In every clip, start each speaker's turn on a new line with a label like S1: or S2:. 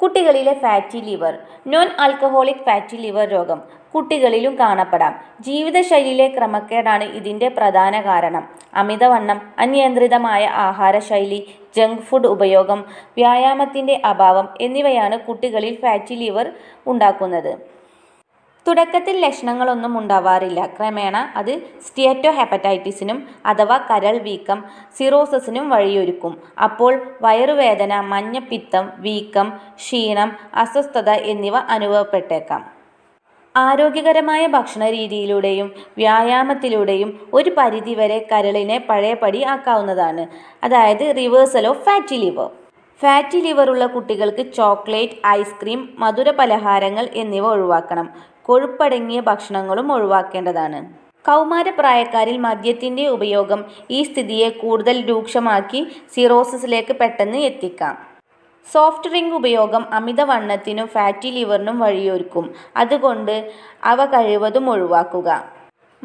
S1: കുട്ടികളിലെ fatty liver non alcoholic fatty liver രോഗം കുട്ടികളിലും കാണപ്പെടാം ജീവിതശൈലിയിലെ ക്രമക്കേടാണ് ഇതിൻ്റെ പ്രധാന കാരണം അമിതവണ്ണം അനിയന്ത്രിതമായ ആഹാരശൈലി ജങ്ക് ഫുഡ് ഉപയോഗം വ്യായാമത്തിൻ്റെ അഭാവം എന്നിവയാണ് കുട്ടികളിൽ ഫാറ്റി ലിവർ ഉണ്ടാക്കുന്നത് തുടക്കത്തിൽ ലക്ഷണങ്ങളൊന്നും ഉണ്ടാവാറില്ല ക്രമേണ അത് സ്റ്റിയറ്റോ ഹെപ്പറ്റൈറ്റിസിനും അഥവാ കരൾ വീക്കം സിറോസിനും വഴിയൊരുക്കും അപ്പോൾ വയറുവേദന മഞ്ഞപ്പിത്തം വീക്കം ക്ഷീണം അസ്വസ്ഥത എന്നിവ അനുഭവപ്പെട്ടേക്കാം ആരോഗ്യകരമായ ഭക്ഷണ രീതിയിലൂടെയും വ്യായാമത്തിലൂടെയും ഒരു പരിധിവരെ കരളിനെ പഴയപടി ആക്കാവുന്നതാണ് അതായത് reversal of fatty liver fatty liver ഉള്ള കുട്ടികൾക്ക് ചോക്ലേറ്റ് ഐസ്ക്രീം മധുര പലഹാരങ്ങൾ എന്നിവ ഒഴിവാക്കണം കൊഴുപ്പടങ്ങിയ ഭക്ഷണങ്ങളും ഒഴിവാക്കേണ്ടതാണ് കൗമാരപ്രായക്കാരിൽ മദ്യത്തിൻ്റെ ഉപയോഗം ഈ സ്ഥിതിയെ കൂടുതൽ രൂക്ഷമാക്കി സിറോസിസിലേക്ക് പെട്ടെന്ന് എത്തിക്കാം സോഫ്റ്റ് ഡ്രിങ്ക് ഉപയോഗം അമിതവണ്ണത്തിനും ഫാറ്റി ലിവറിനും വഴിയൊരുക്കും അതുകൊണ്ട് അവ കഴിവതും ഒഴിവാക്കുക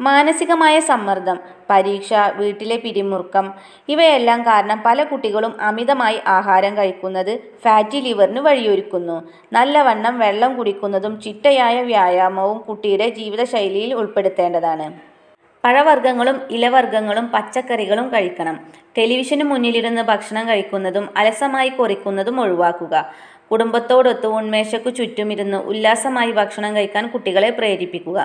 S1: മാനസികമായ സമ്മർദ്ദം പരീക്ഷ വീട്ടിലെ പിരിമുറുക്കം ഇവയെല്ലാം കാരണം പല കുട്ടികളും അമിതമായി ആഹാരം കഴിക്കുന്നത് ഫാറ്റി ലിവറിന് വഴിയൊരുക്കുന്നു നല്ലവണ്ണം വെള്ളം കുടിക്കുന്നതും ചിട്ടയായ വ്യായാമവും കുട്ടിയുടെ ജീവിതശൈലിയിൽ ഉൾപ്പെടുത്തേണ്ടതാണ് പഴവർഗ്ഗങ്ങളും ഇലവർഗ്ഗങ്ങളും പച്ചക്കറികളും കഴിക്കണം ടെലിവിഷന് മുന്നിലിരുന്ന് ഭക്ഷണം കഴിക്കുന്നതും അലസമായി കൊറിക്കുന്നതും ഒഴിവാക്കുക കുടുംബത്തോടൊത്ത് ഉന്മേഷക്കു ചുറ്റുമിരുന്ന് ഉല്ലാസമായി ഭക്ഷണം കഴിക്കാൻ കുട്ടികളെ പ്രേരിപ്പിക്കുക